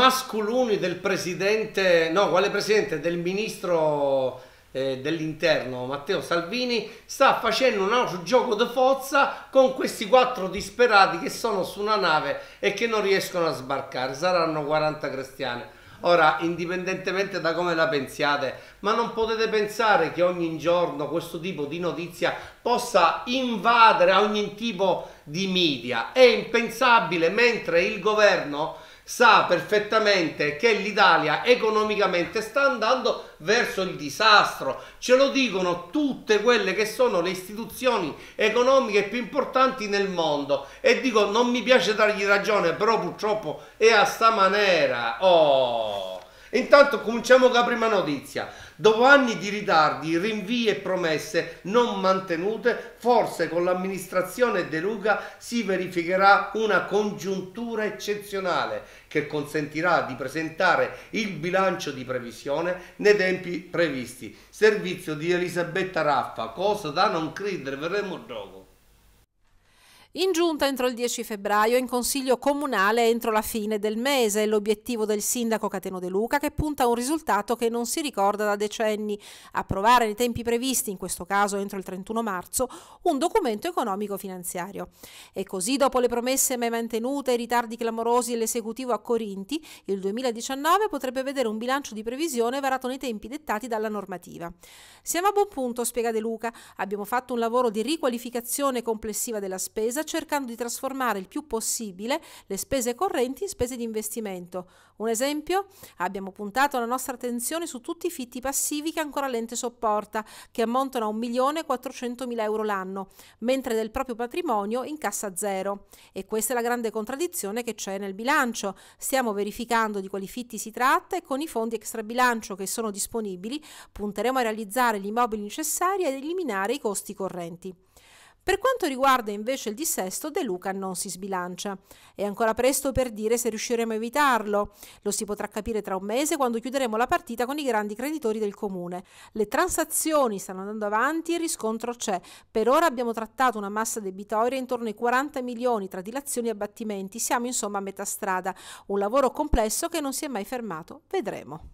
masculuni del presidente, no, quale presidente? Del ministro eh, dell'interno Matteo Salvini sta facendo un altro gioco di forza con questi quattro disperati che sono su una nave e che non riescono a sbarcare. Saranno 40 cristiani. Ora, indipendentemente da come la pensiate, ma non potete pensare che ogni giorno questo tipo di notizia possa invadere ogni tipo di media. È impensabile mentre il governo sa perfettamente che l'Italia economicamente sta andando verso il disastro. Ce lo dicono tutte quelle che sono le istituzioni economiche più importanti nel mondo. E dico, non mi piace dargli ragione, però purtroppo è a sta maniera. Oh! Intanto cominciamo con la prima notizia. Dopo anni di ritardi, rinvii e promesse non mantenute, forse con l'amministrazione De Luca si verificherà una congiuntura eccezionale che consentirà di presentare il bilancio di previsione nei tempi previsti. Servizio di Elisabetta Raffa, cosa da non credere, verremo dopo. In giunta entro il 10 febbraio, in consiglio comunale entro la fine del mese, è l'obiettivo del sindaco Cateno De Luca che punta a un risultato che non si ricorda da decenni, approvare nei tempi previsti, in questo caso entro il 31 marzo, un documento economico-finanziario. E così dopo le promesse mai mantenute, e i ritardi clamorosi dell'esecutivo a Corinti, il 2019 potrebbe vedere un bilancio di previsione varato nei tempi dettati dalla normativa. Siamo a buon punto, spiega De Luca, abbiamo fatto un lavoro di riqualificazione complessiva della spesa spesa cercando di trasformare il più possibile le spese correnti in spese di investimento. Un esempio? Abbiamo puntato la nostra attenzione su tutti i fitti passivi che ancora l'ente sopporta, che ammontano a 1.400.000 euro l'anno, mentre del proprio patrimonio incassa zero. E questa è la grande contraddizione che c'è nel bilancio. Stiamo verificando di quali fitti si tratta e con i fondi extra bilancio che sono disponibili punteremo a realizzare gli immobili necessari ed eliminare i costi correnti. Per quanto riguarda invece il dissesto, De Luca non si sbilancia. È ancora presto per dire se riusciremo a evitarlo. Lo si potrà capire tra un mese quando chiuderemo la partita con i grandi creditori del comune. Le transazioni stanno andando avanti e il riscontro c'è. Per ora abbiamo trattato una massa debitoria intorno ai 40 milioni tra dilazioni e abbattimenti. Siamo insomma a metà strada. Un lavoro complesso che non si è mai fermato. Vedremo.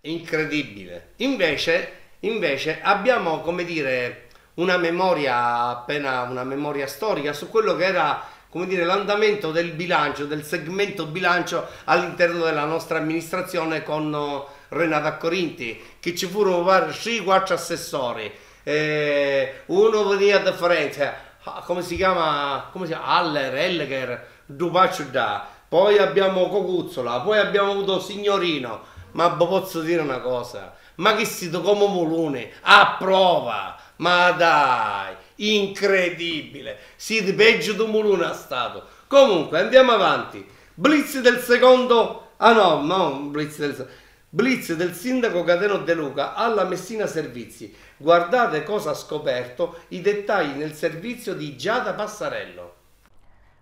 Incredibile. Invece, invece abbiamo, come dire, una memoria appena una memoria storica su quello che era come dire, l'andamento del bilancio, del segmento bilancio all'interno della nostra amministrazione con eh, Renata Corinti, che ci furono vari quattro assessori, eh, uno veniva da Firenze, ah, come si chiama, come si chiama? Aller, Elger, Dupacciudà, poi abbiamo Cocuzzola, poi abbiamo avuto Signorino, ma posso dire una cosa, ma che si come mulone, a prova, ma dai, incredibile. Sid peggio di Muluna è stato. Comunque, andiamo avanti. Blitz del secondo... Ah no, non Blitz del secondo. Blitz del sindaco Cateno De Luca alla Messina Servizi. Guardate cosa ha scoperto, i dettagli nel servizio di Giada Passarello.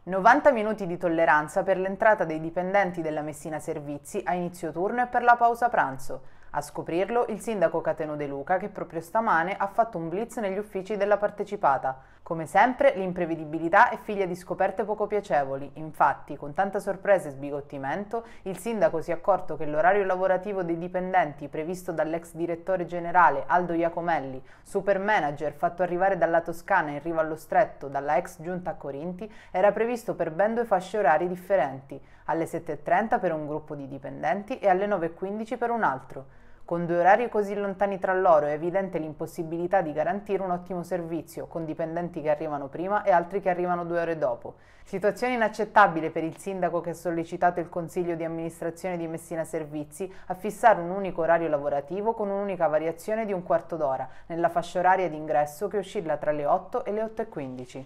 90 minuti di tolleranza per l'entrata dei dipendenti della Messina Servizi a inizio turno e per la pausa pranzo. A scoprirlo il sindaco Cateno De Luca che proprio stamane ha fatto un blitz negli uffici della partecipata come sempre, l'imprevedibilità è figlia di scoperte poco piacevoli. Infatti, con tanta sorpresa e sbigottimento, il sindaco si è accorto che l'orario lavorativo dei dipendenti previsto dall'ex direttore generale Aldo Iacomelli, super manager fatto arrivare dalla Toscana in riva allo stretto dalla ex giunta a Corinti, era previsto per ben due fasce orari differenti, alle 7.30 per un gruppo di dipendenti e alle 9.15 per un altro. Con due orari così lontani tra loro è evidente l'impossibilità di garantire un ottimo servizio, con dipendenti che arrivano prima e altri che arrivano due ore dopo. Situazione inaccettabile per il sindaco che ha sollecitato il Consiglio di amministrazione di Messina Servizi a fissare un unico orario lavorativo con un'unica variazione di un quarto d'ora, nella fascia oraria d'ingresso che oscilla tra le 8 e le 8.15.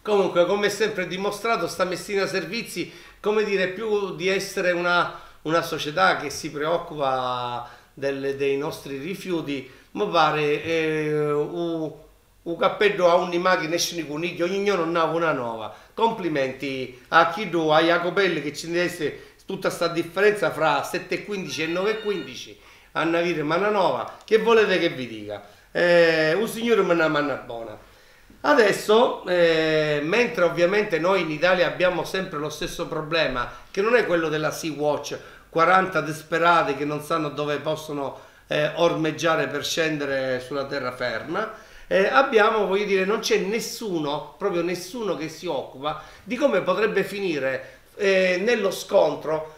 Comunque, come sempre dimostrato, sta Messina Servizi, come dire, più di essere una una società che si preoccupa del, dei nostri rifiuti, mi pare eh, un, un cappello a ogni macchina esce un coniglio, ogni non ha una nuova. Complimenti a chi tu, a Jacopelli che ci deve tutta questa differenza fra 7,15 e 9,15 a Navire Mananova, che volete che vi dica? Eh, un signore mi ha manna buona. Adesso, eh, mentre ovviamente noi in Italia abbiamo sempre lo stesso problema, che non è quello della Sea-Watch, 40 disperati che non sanno dove possono eh, ormeggiare per scendere sulla terraferma, eh, abbiamo, voglio dire, non c'è nessuno, proprio nessuno che si occupa di come potrebbe finire eh, nello scontro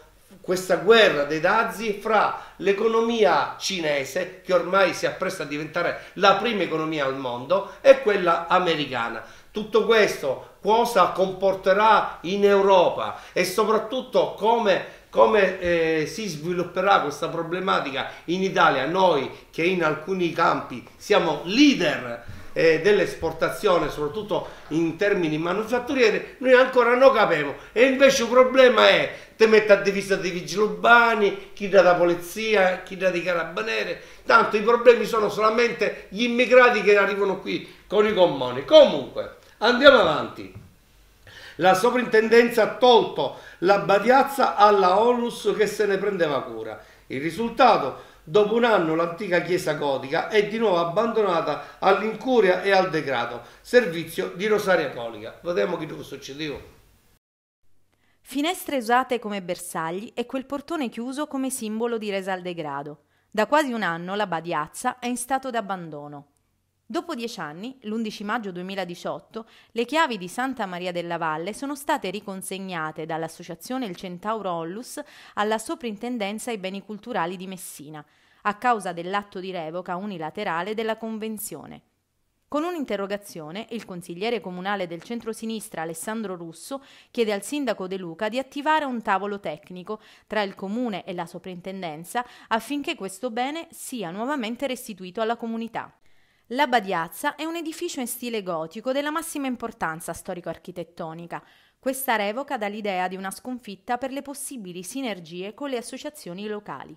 questa guerra dei dazi fra l'economia cinese, che ormai si appresta a diventare la prima economia al mondo, e quella americana. Tutto questo cosa comporterà in Europa e soprattutto come come eh, si svilupperà questa problematica in Italia, noi che in alcuni campi siamo leader eh, dell'esportazione, soprattutto in termini manufatturieri, noi ancora non capiamo. E invece il problema è ti mette a divisa dei vigili urbani, chi dà la polizia, chi dà di carabinieri, tanto i problemi sono solamente gli immigrati che arrivano qui con i gommoni. Comunque, andiamo avanti. La sovrintendenza ha tolto la badiazza alla onus che se ne prendeva cura. Il risultato Dopo un anno l'antica chiesa gotica è di nuovo abbandonata all'incuria e al degrado. Servizio di Rosaria Colica. Vediamo che cosa succedeva. Finestre usate come bersagli e quel portone chiuso come simbolo di resa al degrado. Da quasi un anno la Badiazza è in stato d'abbandono. Dopo dieci anni, l'11 maggio 2018, le chiavi di Santa Maria della Valle sono state riconsegnate dall'associazione Il Centauro Ollus alla Soprintendenza ai Beni Culturali di Messina, a causa dell'atto di revoca unilaterale della Convenzione. Con un'interrogazione, il consigliere comunale del centro-sinistra Alessandro Russo chiede al sindaco De Luca di attivare un tavolo tecnico tra il comune e la soprintendenza affinché questo bene sia nuovamente restituito alla comunità. La Badiazza è un edificio in stile gotico della massima importanza storico-architettonica. Questa revoca dà l'idea di una sconfitta per le possibili sinergie con le associazioni locali.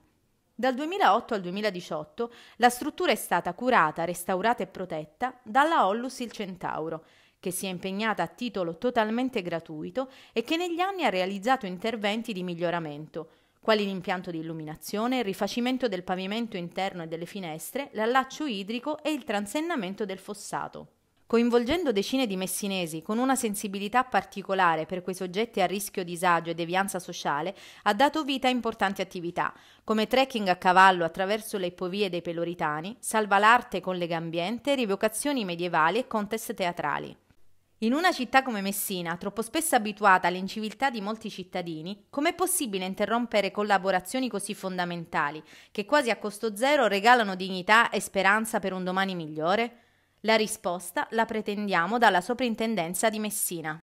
Dal 2008 al 2018 la struttura è stata curata, restaurata e protetta dalla Ollus il Centauro, che si è impegnata a titolo totalmente gratuito e che negli anni ha realizzato interventi di miglioramento, quali l'impianto di illuminazione, il rifacimento del pavimento interno e delle finestre, l'allaccio idrico e il transennamento del fossato coinvolgendo decine di messinesi con una sensibilità particolare per quei soggetti a rischio disagio e devianza sociale, ha dato vita a importanti attività, come trekking a cavallo attraverso le ipovie dei peloritani, salva l'arte con Legambiente, rivocazioni medievali e contest teatrali. In una città come Messina, troppo spesso abituata all'inciviltà di molti cittadini, com'è possibile interrompere collaborazioni così fondamentali, che quasi a costo zero regalano dignità e speranza per un domani migliore? La risposta la pretendiamo dalla soprintendenza di Messina.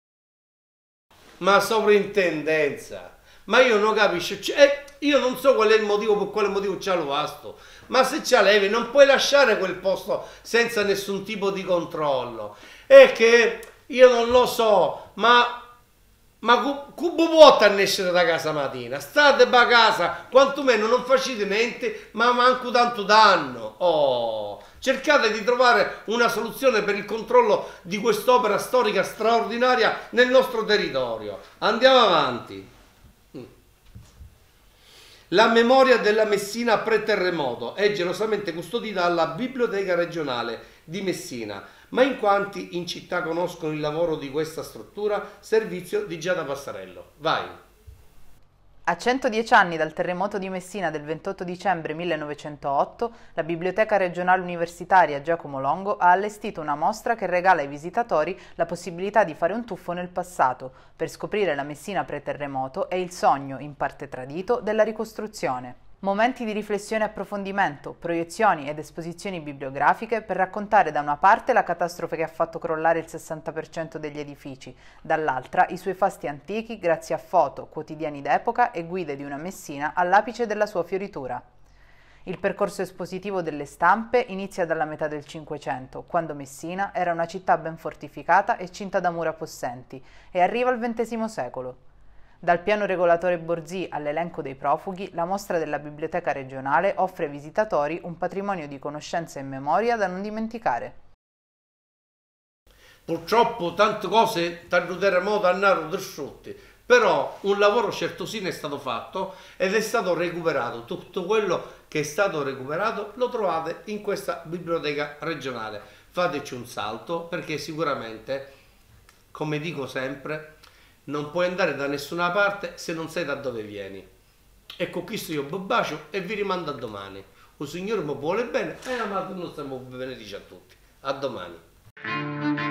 Ma soprintendenza? Ma io non capisco, cioè, io non so qual è il motivo per quale motivo c'ha vasto. ma se c'ha levi non puoi lasciare quel posto senza nessun tipo di controllo. È che io non lo so, ma ma cubo vuoto a nascere da casa mattina, state a casa, quantomeno non facete niente, ma manco tanto danno. Oh, Cercate di trovare una soluzione per il controllo di quest'opera storica straordinaria nel nostro territorio. Andiamo avanti. Mm. La memoria della Messina pre-terremoto è gelosamente custodita alla Biblioteca regionale di Messina, ma in quanti in città conoscono il lavoro di questa struttura, servizio di Giada Passarello. Vai. A 110 anni dal terremoto di Messina del 28 dicembre 1908, la Biblioteca regionale universitaria Giacomo Longo ha allestito una mostra che regala ai visitatori la possibilità di fare un tuffo nel passato per scoprire la Messina pre-terremoto e il sogno, in parte tradito, della ricostruzione momenti di riflessione e approfondimento, proiezioni ed esposizioni bibliografiche per raccontare da una parte la catastrofe che ha fatto crollare il 60% degli edifici, dall'altra i suoi fasti antichi grazie a foto, quotidiani d'epoca e guide di una Messina all'apice della sua fioritura. Il percorso espositivo delle stampe inizia dalla metà del Cinquecento, quando Messina era una città ben fortificata e cinta da mura possenti, e arriva al XX secolo. Dal piano regolatore Borzì all'elenco dei profughi, la mostra della Biblioteca regionale offre ai visitatori un patrimonio di conoscenza e memoria da non dimenticare. Purtroppo tante cose, tanto terremoto hanno distrutte, però un lavoro certosino è stato fatto ed è stato recuperato. Tutto quello che è stato recuperato lo trovate in questa biblioteca regionale. Fateci un salto perché sicuramente, come dico sempre, non puoi andare da nessuna parte se non sai da dove vieni. Ecco, questo io vi bacio e vi rimando a domani. O Signore mi vuole bene e la madre amato nostro benedice a tutti. A domani.